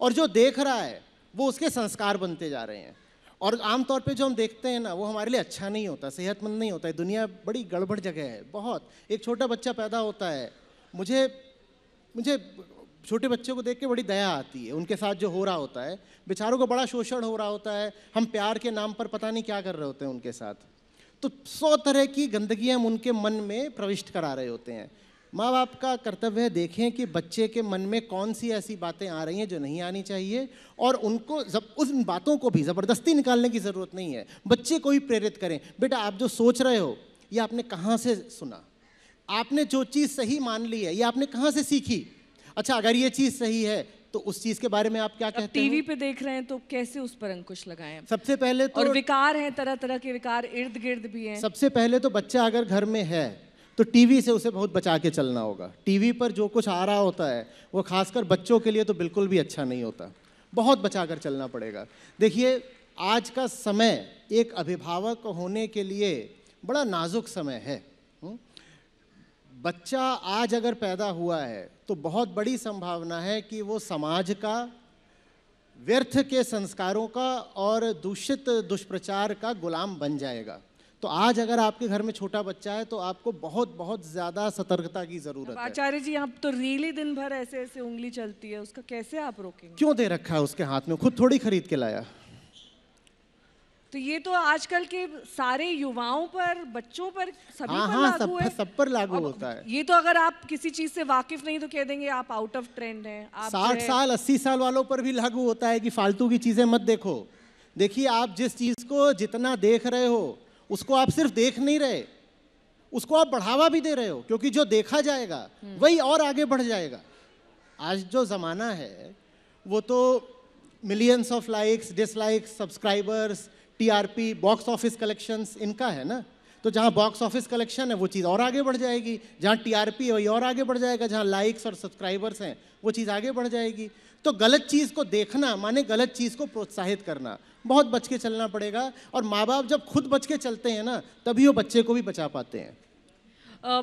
और जो देख रहा है वो उसके संस्कार बनते जा रहे हैं और आमतौर पे जो हम देखते हैं ना वो हमारे लिए अच्छा नहीं होता सेहतमंद नहीं होता है दुनिया बड़ी गड़बड़ जगह है बहुत एक छोटा बच्चा पैदा होता है मुझे मुझे छोटे बच्चों को देख के बड़ी दया आती है उनके साथ जो हो रहा होता है बेचारों को बड़ा शोषण हो रहा होता है हम प्यार के नाम पर पता नहीं क्या कर रहे होते हैं उनके साथ तो सौ तरह की गंदगी हम उनके मन में प्रविष्ट करा रहे होते हैं माँ बाप का कर्तव्य है देखें कि बच्चे के मन में कौन सी ऐसी बातें आ रही हैं जो नहीं आनी चाहिए और उनको जब उन बातों को भी ज़बरदस्ती निकालने की ज़रूरत नहीं है बच्चे को ही प्रेरित करें बेटा आप जो सोच रहे हो ये आपने कहाँ से सुना आपने जो चीज़ सही मान ली है ये आपने कहाँ से सीखी अच्छा अगर ये चीज़ सही है तो उस चीज के बारे में आप क्या कहते हैं टीवी पे देख रहे हैं तो कैसे उस पर अंकुश लगाएं सबसे पहले तो और विकार हैं तरह तरह के विकार इर्द गिर्द भी हैं सबसे पहले तो बच्चा अगर घर में है तो टीवी से उसे बहुत बचा के चलना होगा टीवी पर जो कुछ आ रहा होता है वो खासकर बच्चों के लिए तो बिल्कुल भी अच्छा नहीं होता बहुत बचा कर चलना पड़ेगा देखिए आज का समय एक अभिभावक होने के लिए बड़ा नाजुक समय है हम्म? बच्चा आज अगर पैदा हुआ है तो बहुत बड़ी संभावना है कि वो समाज का व्यर्थ के संस्कारों का और दूषित दुष्प्रचार का गुलाम बन जाएगा तो आज अगर आपके घर में छोटा बच्चा है तो आपको बहुत बहुत ज़्यादा सतर्कता की ज़रूरत है आचार्य जी आप तो रियली दिन भर ऐसे ऐसे उंगली चलती है उसका कैसे आप रोके क्यों दे रखा है उसके हाथ में खुद थोड़ी खरीद के लाया तो ये तो आजकल के सारे युवाओं पर बच्चों पर सभी हाँ, पर हाँ, लागू सब, है सब पर लागू होता है ये तो अगर आप किसी चीज से वाकिफ नहीं तो कह देंगे आप आउट ऑफ ट्रेंड हैं साठ साल अस्सी साल वालों पर भी लागू होता है कि फालतू की चीजें मत देखो देखिए आप जिस चीज को जितना देख रहे हो उसको आप सिर्फ देख नहीं रहे उसको आप बढ़ावा भी दे रहे हो क्योंकि जो देखा जाएगा हम्म। वही और आगे बढ़ जाएगा आज जो ज़माना है वो तो millions of likes dislikes subscribers TRP box office collections इनका है ना तो जहाँ बॉक्स ऑफिस कलेक्शन है वो चीज़ और आगे बढ़ जाएगी जहाँ टीआरपी है वही और आगे बढ़ जाएगा जहाँ लाइक्स और सब्सक्राइबर्स हैं वो चीज़ आगे बढ़ जाएगी तो गलत चीज़ को देखना माने गलत चीज़ को प्रोत्साहित करना बहुत बच के चलना पड़ेगा और माँ बाप जब खुद बच के चलते हैं ना तभी वो बच्चे को भी बचा पाते हैं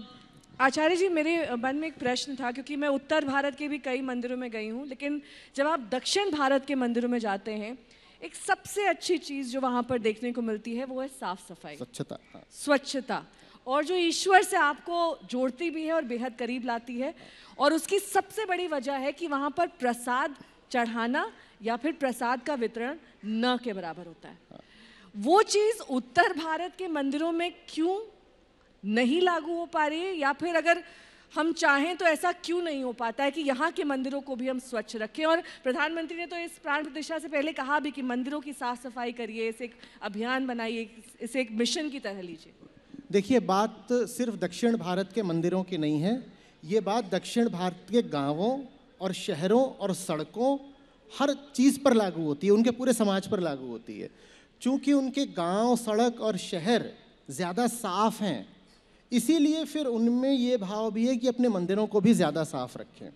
आचार्य जी मेरे मन में एक प्रश्न था क्योंकि मैं उत्तर भारत के भी कई मंदिरों में गई हूँ लेकिन जब आप दक्षिण भारत के मंदिरों में जाते हैं एक सबसे अच्छी चीज़ जो वहाँ पर देखने को मिलती है वो है साफ सफाई स्वच्छता हाँ। स्वच्छता और जो ईश्वर से आपको जोड़ती भी है और बेहद करीब लाती है और उसकी सबसे बड़ी वजह है कि वहाँ पर प्रसाद चढ़ाना या फिर प्रसाद का वितरण न के बराबर होता है वो चीज़ उत्तर भारत के मंदिरों में क्यों नहीं लागू हो पा रही है या फिर अगर हम चाहें तो ऐसा क्यों नहीं हो पाता है कि यहाँ के मंदिरों को भी हम स्वच्छ रखें और प्रधानमंत्री ने तो इस प्राण प्रतिष्ठा से पहले कहा भी कि मंदिरों की साफ सफाई करिए इसे एक अभियान बनाइए इसे एक मिशन की तरह लीजिए देखिए बात सिर्फ दक्षिण भारत के मंदिरों की नहीं है ये बात दक्षिण भारत के गांवों और शहरों और सड़कों हर चीज़ पर लागू होती है उनके पूरे समाज पर लागू होती है चूँकि उनके गांव सड़क और शहर ज़्यादा साफ़ हैं इसीलिए फिर उनमें ये भाव भी है कि अपने मंदिरों को भी ज़्यादा साफ़ रखें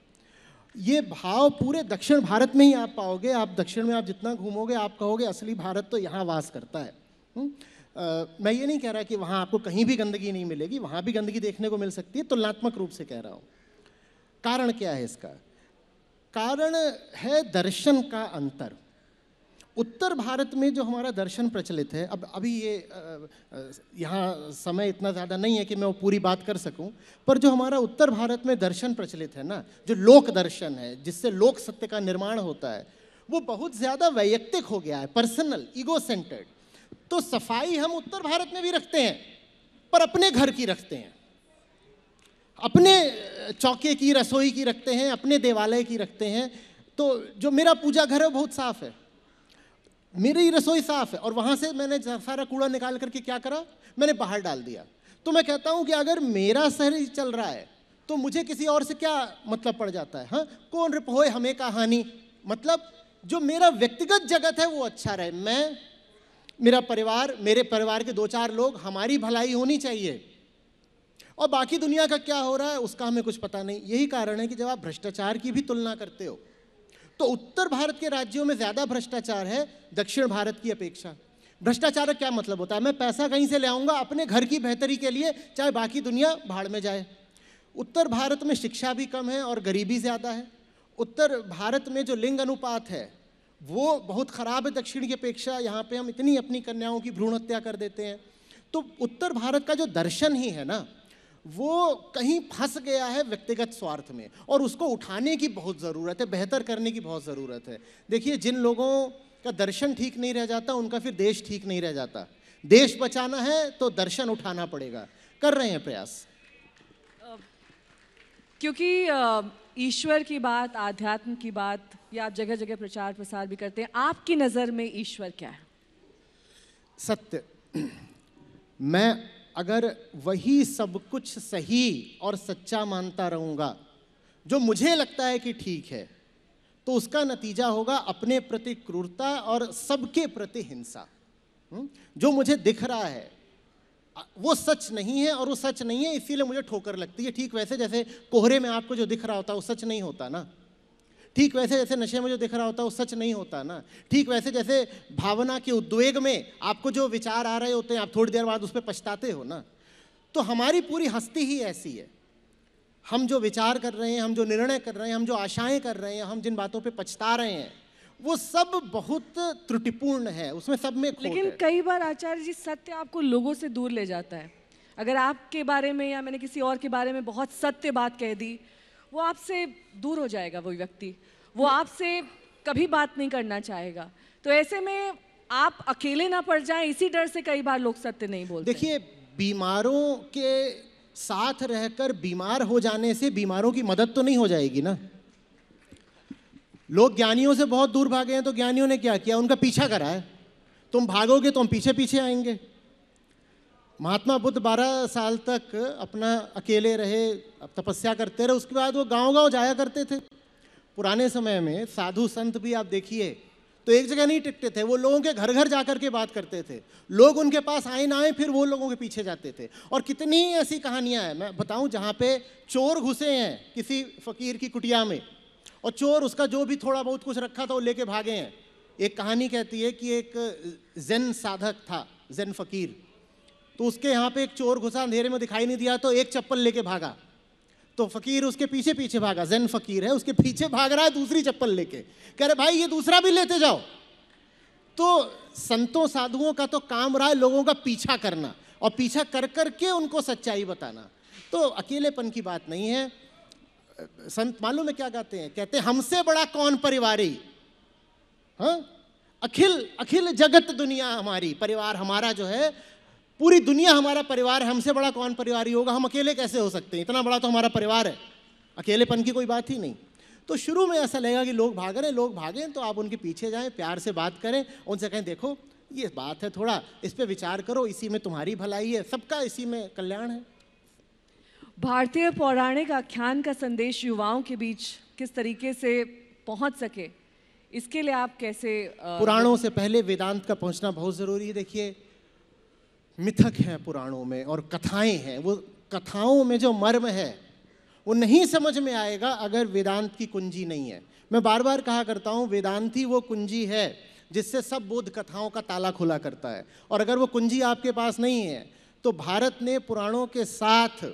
ये भाव पूरे दक्षिण भारत में ही आप पाओगे आप दक्षिण में आप जितना घूमोगे आप कहोगे असली भारत तो यहाँ वास करता है हुँ? आ, मैं ये नहीं कह रहा कि वहाँ आपको कहीं भी गंदगी नहीं मिलेगी वहाँ भी गंदगी देखने को मिल सकती है तुलनात्मक रूप से कह रहा हूँ कारण क्या है इसका कारण है दर्शन का अंतर उत्तर भारत में जो हमारा दर्शन प्रचलित है अब अभी ये यहाँ समय इतना ज़्यादा नहीं है कि मैं वो पूरी बात कर सकूँ पर जो हमारा उत्तर भारत में दर्शन प्रचलित है ना जो लोक दर्शन है जिससे लोक सत्य का निर्माण होता है वो बहुत ज़्यादा वैयक्तिक हो गया है पर्सनल ईगो सेंटर्ड तो सफाई हम उत्तर भारत में भी रखते हैं पर अपने घर की रखते हैं अपने चौके की रसोई की रखते हैं अपने देवालय की रखते हैं तो जो मेरा पूजा घर है बहुत साफ है मेरी रसोई साफ है और वहां से मैंने सारा कूड़ा निकाल करके क्या करा मैंने बाहर डाल दिया तो मैं कहता हूं कि अगर मेरा शहर चल रहा है तो मुझे किसी और से क्या मतलब पड़ जाता है हाँ कौन रिपोए हमें कहानी मतलब जो मेरा व्यक्तिगत जगत है वो अच्छा रहे मैं मेरा परिवार मेरे परिवार के दो चार लोग हमारी भलाई होनी चाहिए और बाकी दुनिया का क्या हो रहा है उसका हमें कुछ पता नहीं यही कारण है कि जब आप भ्रष्टाचार की भी तुलना करते हो तो उत्तर भारत के राज्यों में ज़्यादा भ्रष्टाचार है दक्षिण भारत की अपेक्षा भ्रष्टाचार का क्या मतलब होता है मैं पैसा कहीं से ले आऊंगा अपने घर की बेहतरी के लिए चाहे बाकी दुनिया भाड़ में जाए उत्तर भारत में शिक्षा भी कम है और गरीबी ज़्यादा है उत्तर भारत में जो लिंग अनुपात है वो बहुत ख़राब है दक्षिण की अपेक्षा यहाँ पे हम इतनी अपनी कन्याओं की भ्रूण हत्या कर देते हैं तो उत्तर भारत का जो दर्शन ही है ना वो कहीं फंस गया है व्यक्तिगत स्वार्थ में और उसको उठाने की बहुत ज़रूरत है बेहतर करने की बहुत ज़रूरत है देखिए जिन लोगों का दर्शन ठीक नहीं रह जाता उनका फिर देश ठीक नहीं रह जाता देश बचाना है तो दर्शन उठाना पड़ेगा कर रहे हैं प्रयास क्योंकि ईश्वर की बात आध्यात्म की बात या आप जगह जगह प्रचार प्रसार भी करते हैं आपकी नज़र में ईश्वर क्या है सत्य मैं अगर वही सब कुछ सही और सच्चा मानता रहूँगा जो मुझे लगता है कि ठीक है तो उसका नतीजा होगा अपने प्रति क्रूरता और सबके प्रति हिंसा हम्म? जो मुझे दिख रहा है वो सच नहीं है और वो सच नहीं है इसीलिए मुझे ठोकर लगती है ठीक वैसे जैसे कोहरे में आपको जो दिख रहा होता है वो सच नहीं होता ना ठीक वैसे जैसे नशे में जो दिख रहा होता है वो सच नहीं होता ना ठीक वैसे जैसे भावना के उद्वेग में आपको जो विचार आ रहे होते हैं आप थोड़ी देर बाद उस पर पछताते हो ना तो हमारी पूरी हस्ती ही ऐसी है हम जो विचार कर रहे हैं हम जो निर्णय कर रहे हैं हम जो आशाएं कर रहे हैं हम जिन बातों पर पछता रहे हैं वो सब बहुत त्रुटिपूर्ण है उसमें सब में लेकिन कई बार आचार्य जी सत्य आपको लोगों से दूर ले जाता है अगर आपके बारे में या मैंने किसी और के बारे में बहुत सत्य बात कह दी वो आपसे दूर हो जाएगा वो व्यक्ति वो आपसे कभी बात नहीं करना चाहेगा तो ऐसे में आप अकेले ना पड़ जाएं इसी डर से कई बार लोग सत्य नहीं बोलते देखिए बीमारों के साथ रहकर बीमार हो जाने से बीमारों की मदद तो नहीं हो जाएगी ना लोग ज्ञानियों से बहुत दूर भागे हैं तो ज्ञानियों ने क्या किया उनका पीछा करा है तुम भागोगे तो हम पीछे पीछे आएंगे महात्मा बुद्ध बारह साल तक अपना अकेले रहे तपस्या करते रहे उसके बाद वो गांव गांव जाया करते थे पुराने समय में साधु संत भी आप देखिए तो एक जगह नहीं टिकते थे वो लोगों के घर घर जा कर के बात करते थे लोग उनके पास आए ना आए फिर वो लोगों के पीछे जाते थे और कितनी ऐसी कहानियां हैं मैं बताऊं जहाँ पे चोर घुसे हैं किसी फकीर की कुटिया में और चोर उसका जो भी थोड़ा बहुत कुछ रखा था वो लेके भागे हैं एक कहानी कहती है कि एक जैन साधक था जैन फकीर तो उसके यहाँ पे एक चोर घुसा अंधेरे में दिखाई नहीं दिया तो एक चप्पल लेके भागा तो फकीर उसके पीछे पीछे भागा जैन फकीर है उसके पीछे भाग रहा है दूसरी चप्पल लेके कह रहे भाई ये दूसरा भी लेते जाओ तो संतों साधुओं का तो काम रहा है लोगों का पीछा करना और पीछा कर करके उनको सच्चाई बताना तो अकेलेपन की बात नहीं है संत मालूम है क्या गाते हैं कहते हैं हमसे बड़ा कौन परिवार हाँ? अखिल अखिल जगत दुनिया हमारी परिवार हमारा जो है पूरी दुनिया हमारा परिवार है हमसे बड़ा कौन ही होगा हम अकेले कैसे हो सकते हैं इतना बड़ा तो हमारा परिवार है अकेलेपन की कोई बात ही नहीं तो शुरू में ऐसा लगेगा कि लोग भाग रहे लोग भागें तो आप उनके पीछे जाएं प्यार से बात करें उनसे कहें देखो ये बात है थोड़ा इस पर विचार करो इसी में तुम्हारी भलाई है सबका इसी में कल्याण है भारतीय पौराणिक आख्यान का संदेश युवाओं के बीच किस तरीके से पहुंच सके इसके लिए आप कैसे आ, पुराणों से पहले वेदांत का पहुंचना बहुत ज़रूरी है देखिए मिथक हैं पुराणों में और कथाएं हैं वो कथाओं में जो मर्म है वो नहीं समझ में आएगा अगर वेदांत की कुंजी नहीं है मैं बार बार कहा करता हूँ वेदांत ही वो कुंजी है जिससे सब बोध कथाओं का ताला खुला करता है और अगर वो कुंजी आपके पास नहीं है तो भारत ने पुराणों के साथ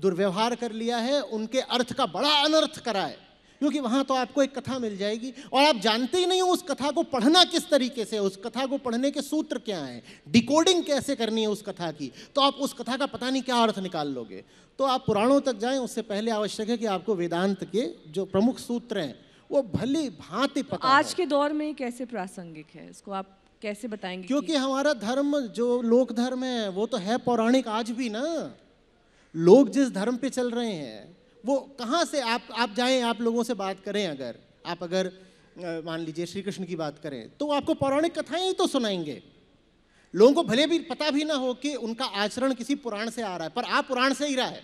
दुर्व्यवहार कर लिया है उनके अर्थ का बड़ा अनर्थ करा है क्योंकि वहां तो आपको एक कथा मिल जाएगी और आप जानते ही नहीं हो उस कथा को पढ़ना किस तरीके से उस कथा को पढ़ने के सूत्र क्या हैं डिकोडिंग कैसे करनी है उस कथा की तो आप उस कथा का पता नहीं क्या अर्थ निकाल लोगे तो आप पुराणों तक जाएं उससे पहले आवश्यक है कि आपको वेदांत के जो प्रमुख सूत्र हैं वो भली भांति पता तो आज के दौर में कैसे प्रासंगिक है इसको आप कैसे बताएंगे क्योंकि हमारा धर्म जो लोक धर्म है वो तो है पौराणिक आज भी ना लोग जिस धर्म पे चल रहे हैं वो कहाँ से आप आप जाएं आप लोगों से बात करें अगर आप अगर मान लीजिए श्री कृष्ण की बात करें तो आपको पौराणिक कथाएं ही तो सुनाएंगे लोगों को भले भी पता भी ना हो कि उनका आचरण किसी पुराण से आ रहा है पर आप पुराण से ही रहा है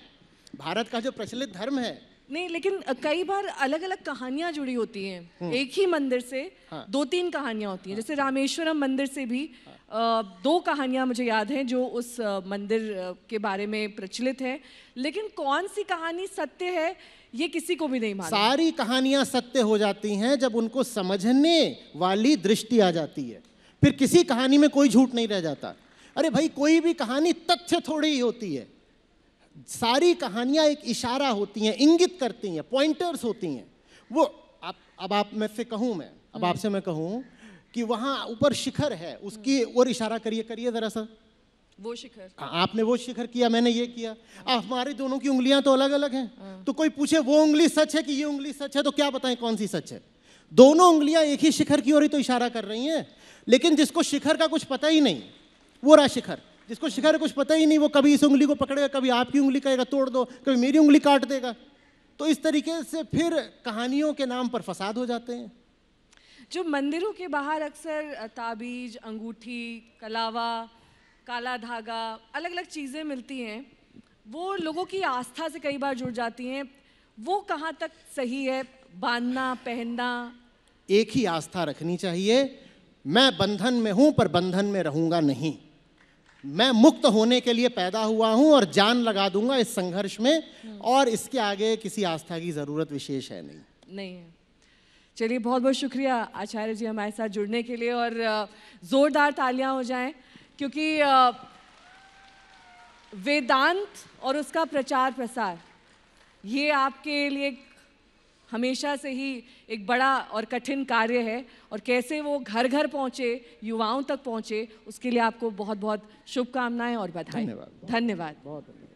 भारत का जो प्रचलित धर्म है नहीं लेकिन कई बार अलग अलग कहानियां जुड़ी होती हैं हम्म। एक ही मंदिर से हाँ। दो तीन कहानियां होती हैं हाँ। जैसे रामेश्वरम मंदिर से भी हाँ। दो कहानियाँ मुझे याद हैं जो उस मंदिर के बारे में प्रचलित हैं लेकिन कौन सी कहानी सत्य है ये किसी को भी नहीं मालूम सारी कहानियाँ सत्य हो जाती हैं जब उनको समझने वाली दृष्टि आ जाती है फिर किसी कहानी में कोई झूठ नहीं रह जाता अरे भाई कोई भी कहानी तथ्य थोड़ी ही होती है सारी कहानियाँ एक इशारा होती हैं इंगित करती हैं पॉइंटर्स होती हैं वो आप अब आप में से कहूँ मैं अब हम्म। आपसे मैं कहूँ कि वहां ऊपर शिखर है उसकी और हम्म। इशारा करिए करिए जरा सा वो शिखर आपने वो शिखर किया मैंने ये किया हम्म। हमारी दोनों की उंगलियां तो अलग अलग हैं हाँ। तो कोई पूछे वो उंगली सच है कि ये उंगली सच है तो क्या बताएं कौन सी सच है दोनों उंगलियां एक ही शिखर की ओर ही तो इशारा कर रही हैं लेकिन जिसको शिखर का कुछ पता ही नहीं वो रहा शिखर जिसको शिखर का कुछ पता ही नहीं वो कभी इस उंगली को पकड़ेगा कभी आपकी उंगली कहेगा तोड़ दो कभी मेरी उंगली काट देगा तो इस तरीके से फिर कहानियों के नाम पर फसाद हो जाते हैं जो मंदिरों के बाहर अक्सर ताबीज अंगूठी कलावा काला धागा अलग अलग चीज़ें मिलती हैं वो लोगों की आस्था से कई बार जुड़ जाती हैं वो कहाँ तक सही है बांधना पहनना एक ही आस्था रखनी चाहिए मैं बंधन में हूँ पर बंधन में रहूँगा नहीं मैं मुक्त होने के लिए पैदा हुआ हूँ और जान लगा दूंगा इस संघर्ष में और इसके आगे किसी आस्था की ज़रूरत विशेष है नहीं नहीं है चलिए बहुत बहुत शुक्रिया आचार्य जी हमारे साथ जुड़ने के लिए और ज़ोरदार तालियां हो जाएं क्योंकि वेदांत और उसका प्रचार प्रसार ये आपके लिए हमेशा से ही एक बड़ा और कठिन कार्य है और कैसे वो घर घर पहुँचे युवाओं तक पहुँचे उसके लिए आपको बहुत बहुत शुभकामनाएं और बधाई धन्यवाद धन्यवाद बहुत धन्यवाद